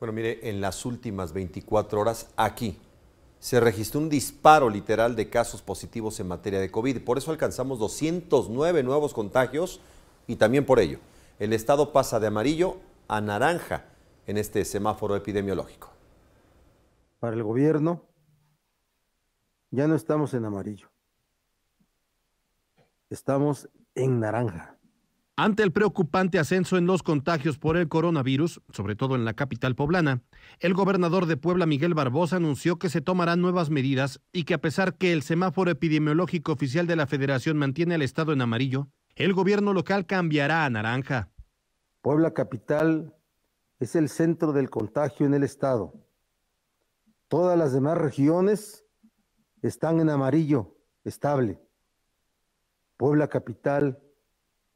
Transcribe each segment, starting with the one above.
Bueno, mire, en las últimas 24 horas aquí se registró un disparo literal de casos positivos en materia de COVID. Por eso alcanzamos 209 nuevos contagios y también por ello, el estado pasa de amarillo a naranja en este semáforo epidemiológico. Para el gobierno, ya no estamos en amarillo, estamos en naranja. Ante el preocupante ascenso en los contagios por el coronavirus, sobre todo en la capital poblana, el gobernador de Puebla Miguel Barbosa anunció que se tomarán nuevas medidas y que a pesar que el semáforo epidemiológico oficial de la Federación mantiene al estado en amarillo, el gobierno local cambiará a naranja. Puebla capital es el centro del contagio en el estado. Todas las demás regiones están en amarillo estable. Puebla capital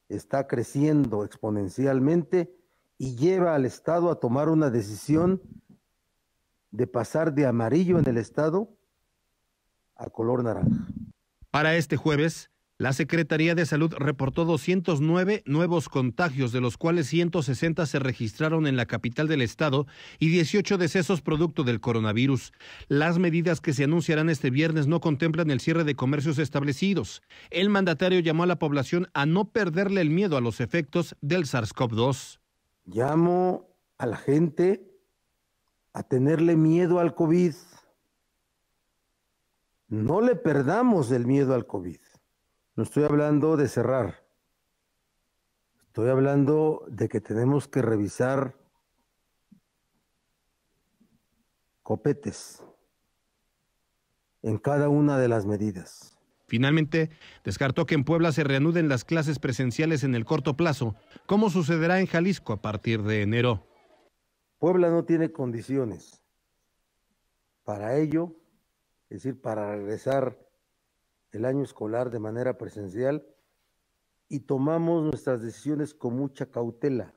está creciendo exponencialmente y lleva al Estado a tomar una decisión de pasar de amarillo en el Estado a color naranja. Para este jueves, la Secretaría de Salud reportó 209 nuevos contagios, de los cuales 160 se registraron en la capital del estado y 18 decesos producto del coronavirus. Las medidas que se anunciarán este viernes no contemplan el cierre de comercios establecidos. El mandatario llamó a la población a no perderle el miedo a los efectos del SARS-CoV-2. Llamo a la gente a tenerle miedo al COVID. No le perdamos el miedo al COVID no estoy hablando de cerrar. Estoy hablando de que tenemos que revisar copetes en cada una de las medidas. Finalmente, descartó que en Puebla se reanuden las clases presenciales en el corto plazo, como sucederá en Jalisco a partir de enero. Puebla no tiene condiciones para ello, es decir, para regresar el año escolar de manera presencial y tomamos nuestras decisiones con mucha cautela.